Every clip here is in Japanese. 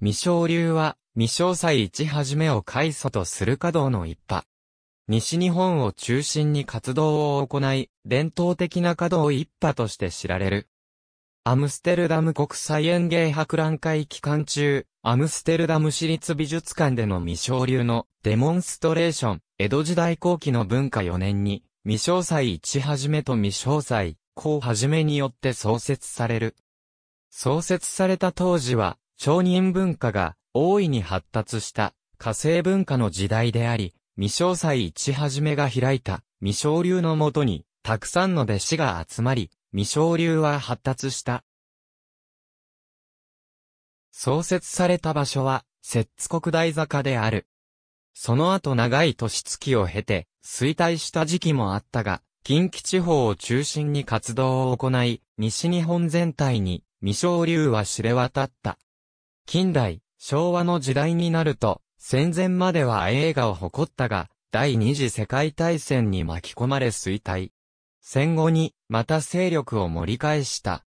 未生流は、未生祭一始めを開祖とする稼働の一派。西日本を中心に活動を行い、伝統的な稼働一派として知られる。アムステルダム国際園芸博覧会期間中、アムステルダム市立美術館での未生流のデモンストレーション、江戸時代後期の文化4年に、未生祭一始めと未生祭、後始めによって創設される。創設された当時は、商人文化が大いに発達した火星文化の時代であり、未詳細一はじめが開いた未昇流のもとに、たくさんの弟子が集まり、未昇流は発達した。創設された場所は、摂津国大坂である。その後長い年月を経て、衰退した時期もあったが、近畿地方を中心に活動を行い、西日本全体に、未昇流は知れ渡った。近代、昭和の時代になると、戦前までは映画を誇ったが、第二次世界大戦に巻き込まれ衰退。戦後に、また勢力を盛り返した。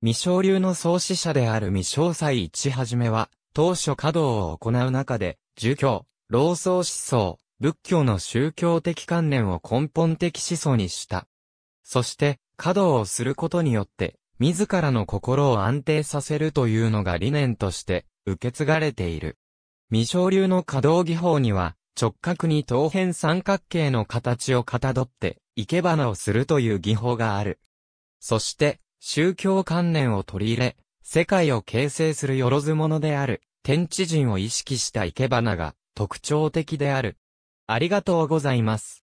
未昇流の創始者である未昇祭一はじめは、当初稼働を行う中で、儒教、老僧思想、仏教の宗教的観念を根本的思想にした。そして、稼働をすることによって、自らの心を安定させるというのが理念として受け継がれている。未昇流の稼働技法には、直角に等辺三角形の形をかたどって、生け花をするという技法がある。そして、宗教観念を取り入れ、世界を形成するよろず者である、天地人を意識した生け花が特徴的である。ありがとうございます。